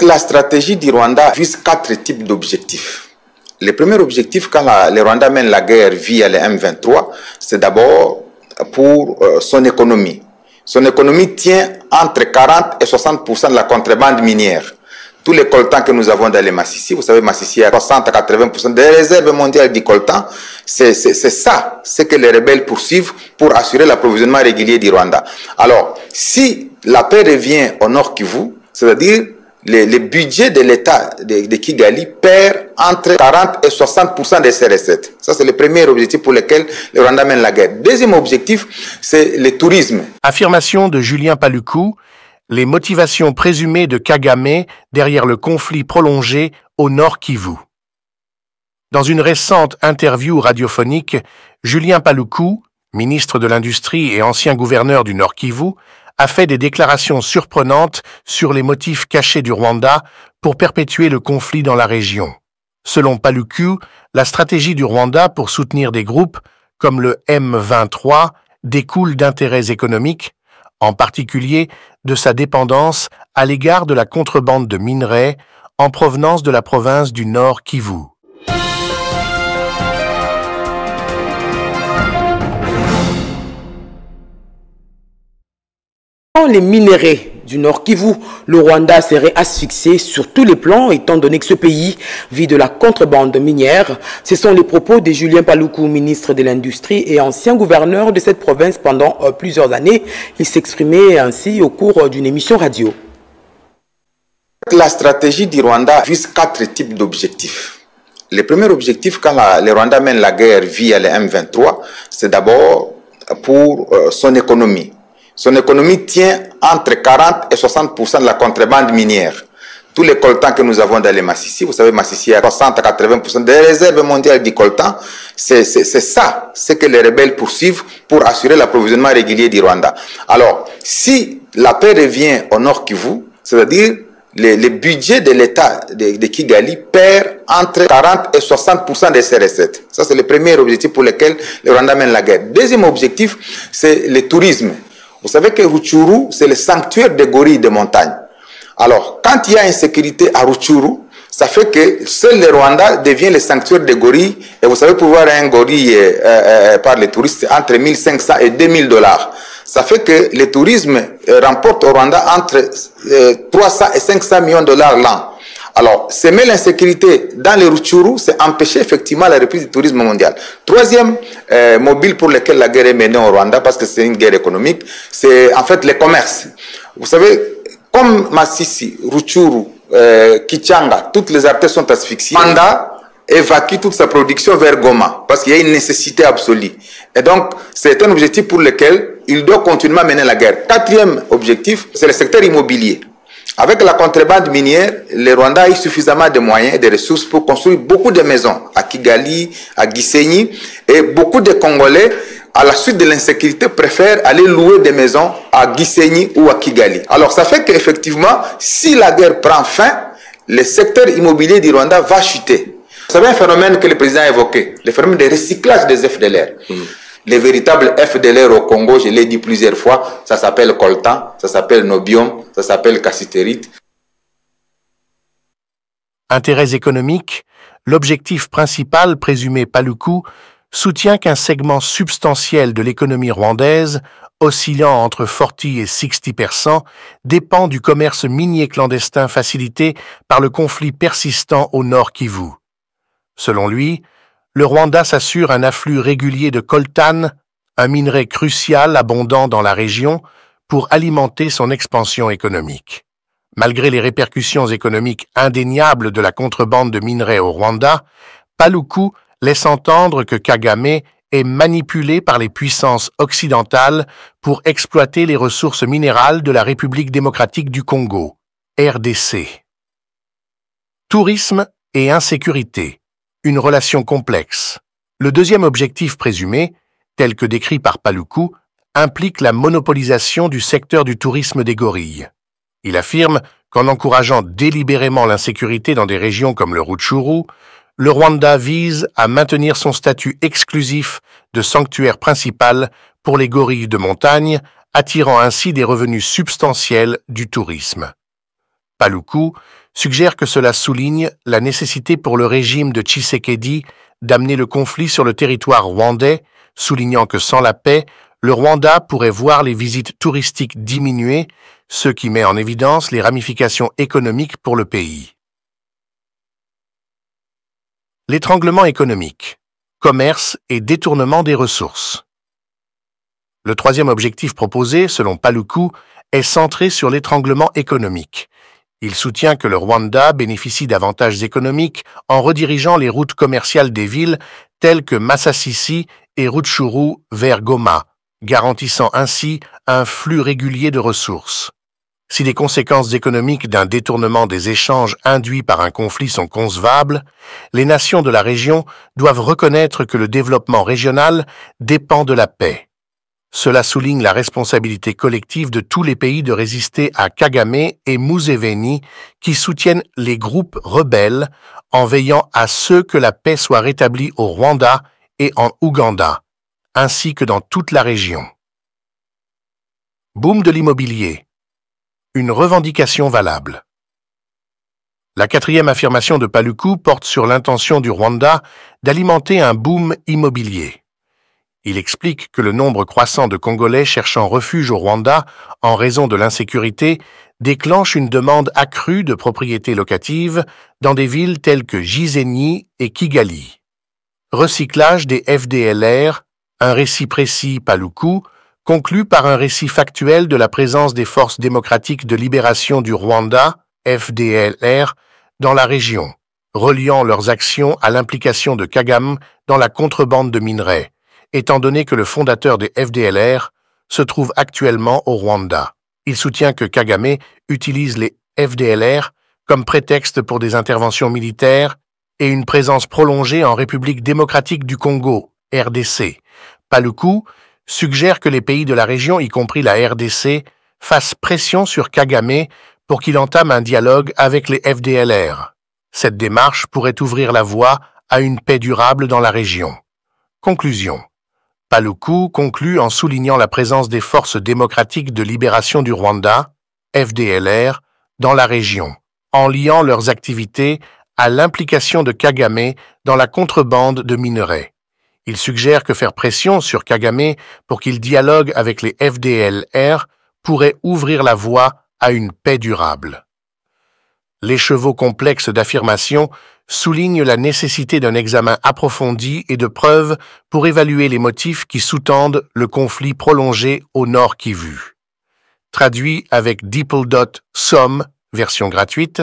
La stratégie du Rwanda vise quatre types d'objectifs. Le premier objectif, quand la, le Rwanda mène la guerre via le M23, c'est d'abord pour euh, son économie. Son économie tient entre 40 et 60 de la contrebande minière. Tous les coltans que nous avons dans les Massissi, vous savez, Massissi à 60 à 80 des réserves mondiales du coltan, c'est ça, ce que les rebelles poursuivent pour assurer l'approvisionnement régulier du Rwanda. Alors, si la paix revient au Nord Kivu, c'est-à-dire les budget de l'État de, Kigali perd entre 40 et 60 de ses recettes. Ça, c'est le premier objectif pour lequel le Rwanda mène la guerre. Deuxième objectif, c'est le tourisme. Affirmation de Julien Palucou, les motivations présumées de Kagame derrière le conflit prolongé au nord Kivu. Dans une récente interview radiophonique, Julien Palucou, ministre de l'Industrie et ancien gouverneur du Nord Kivu, a fait des déclarations surprenantes sur les motifs cachés du Rwanda pour perpétuer le conflit dans la région. Selon Paluku, la stratégie du Rwanda pour soutenir des groupes comme le M23 découle d'intérêts économiques, en particulier de sa dépendance à l'égard de la contrebande de minerais en provenance de la province du Nord Kivu. Dans les minerais du Nord Kivu, le Rwanda serait asphyxié sur tous les plans étant donné que ce pays vit de la contrebande minière. Ce sont les propos de Julien Paloukou, ministre de l'Industrie et ancien gouverneur de cette province pendant euh, plusieurs années. Il s'exprimait ainsi au cours d'une émission radio. La stratégie du Rwanda vise quatre types d'objectifs. Le premier objectif, quand le Rwanda mène la guerre via le M23, c'est d'abord pour euh, son économie son économie tient entre 40 et 60 de la contrebande minière. Tous les coltans que nous avons dans les Massissi, vous savez, Massissi a 60 à 80 des réserves mondiales du coltan. C'est ça, ce que les rebelles poursuivent pour assurer l'approvisionnement régulier du Rwanda. Alors, si la paix revient au Nord Kivu, c'est-à-dire le, le, budget de l'État de, de, Kigali perd entre 40 et 60 de ses recettes. Ça, c'est le premier objectif pour lequel le Rwanda mène la guerre. Deuxième objectif, c'est le tourisme. Vous savez que Ruchuru, c'est le sanctuaire des gorilles de montagne. Alors, quand il y a insécurité à Ruchuru, ça fait que seul le Rwanda devient le sanctuaire des gorilles. Et vous savez, pour un gorille euh, euh, euh, par les touristes, entre 1500 et 2000 dollars. Ça fait que le tourisme remporte au Rwanda entre 300 et 500 millions de dollars l'an. Alors, semer l'insécurité dans les Rutshuru, c'est empêcher effectivement la reprise du tourisme mondial. Troisième euh, mobile pour lequel la guerre est menée au Rwanda, parce que c'est une guerre économique, c'est en fait les commerces. Vous savez, comme Massissi, Ruchuru, euh, Kichanga, toutes les artères sont asphyxiées. Rwanda évacue toute sa production vers Goma, parce qu'il y a une nécessité absolue. Et donc, c'est un objectif pour lequel il doit continuer à mener la guerre. Quatrième objectif, c'est le secteur immobilier. Avec la contrebande minière, le Rwanda a eu suffisamment de moyens et de ressources pour construire beaucoup de maisons à Kigali, à Gisenyi, et beaucoup de Congolais, à la suite de l'insécurité, préfèrent aller louer des maisons à Gisenyi ou à Kigali. Alors ça fait qu'effectivement, si la guerre prend fin, le secteur immobilier du Rwanda va chuter. Vous savez un phénomène que le président a évoqué, le phénomène de recyclage des effets de l'air. Mmh. Les véritables FDLR au Congo, je l'ai dit plusieurs fois, ça s'appelle coltan, ça s'appelle nobium, ça s'appelle cassiterite. Intérêts économiques, l'objectif principal présumé Paluku soutient qu'un segment substantiel de l'économie rwandaise, oscillant entre 40 et 60 dépend du commerce minier clandestin facilité par le conflit persistant au nord Kivu. Selon lui, le Rwanda s'assure un afflux régulier de coltan, un minerai crucial abondant dans la région, pour alimenter son expansion économique. Malgré les répercussions économiques indéniables de la contrebande de minerais au Rwanda, Paluku laisse entendre que Kagame est manipulé par les puissances occidentales pour exploiter les ressources minérales de la République démocratique du Congo, RDC. Tourisme et insécurité une relation complexe. Le deuxième objectif présumé, tel que décrit par Paluku, implique la monopolisation du secteur du tourisme des gorilles. Il affirme qu'en encourageant délibérément l'insécurité dans des régions comme le Rutshuru, le Rwanda vise à maintenir son statut exclusif de sanctuaire principal pour les gorilles de montagne, attirant ainsi des revenus substantiels du tourisme. Paloukou, suggère que cela souligne la nécessité pour le régime de Tshisekedi d'amener le conflit sur le territoire rwandais, soulignant que sans la paix, le Rwanda pourrait voir les visites touristiques diminuer, ce qui met en évidence les ramifications économiques pour le pays. L'étranglement économique, commerce et détournement des ressources. Le troisième objectif proposé, selon Paloukou, est centré sur l'étranglement économique, il soutient que le Rwanda bénéficie d'avantages économiques en redirigeant les routes commerciales des villes telles que Massassissi et Rutshuru vers Goma, garantissant ainsi un flux régulier de ressources. Si les conséquences économiques d'un détournement des échanges induits par un conflit sont concevables, les nations de la région doivent reconnaître que le développement régional dépend de la paix. Cela souligne la responsabilité collective de tous les pays de résister à Kagame et Museveni qui soutiennent les groupes rebelles en veillant à ce que la paix soit rétablie au Rwanda et en Ouganda, ainsi que dans toute la région. Boom de l'immobilier. Une revendication valable. La quatrième affirmation de Paluku porte sur l'intention du Rwanda d'alimenter un boom immobilier. Il explique que le nombre croissant de Congolais cherchant refuge au Rwanda en raison de l'insécurité déclenche une demande accrue de propriétés locatives dans des villes telles que Gisenyi et Kigali. Recyclage des FDLR, un récit précis Paluku, conclut par un récit factuel de la présence des forces démocratiques de libération du Rwanda, FDLR, dans la région, reliant leurs actions à l'implication de Kagame dans la contrebande de minerais étant donné que le fondateur des FDLR se trouve actuellement au Rwanda. Il soutient que Kagame utilise les FDLR comme prétexte pour des interventions militaires et une présence prolongée en République démocratique du Congo, RDC. Paluku suggère que les pays de la région, y compris la RDC, fassent pression sur Kagame pour qu'il entame un dialogue avec les FDLR. Cette démarche pourrait ouvrir la voie à une paix durable dans la région. Conclusion. Paluku conclut en soulignant la présence des forces démocratiques de libération du Rwanda, FDLR, dans la région, en liant leurs activités à l'implication de Kagame dans la contrebande de minerais. Il suggère que faire pression sur Kagame pour qu'il dialogue avec les FDLR pourrait ouvrir la voie à une paix durable chevaux complexes d'affirmation soulignent la nécessité d'un examen approfondi et de preuves pour évaluer les motifs qui sous-tendent le conflit prolongé au Nord Kivu. Traduit avec Dot version gratuite,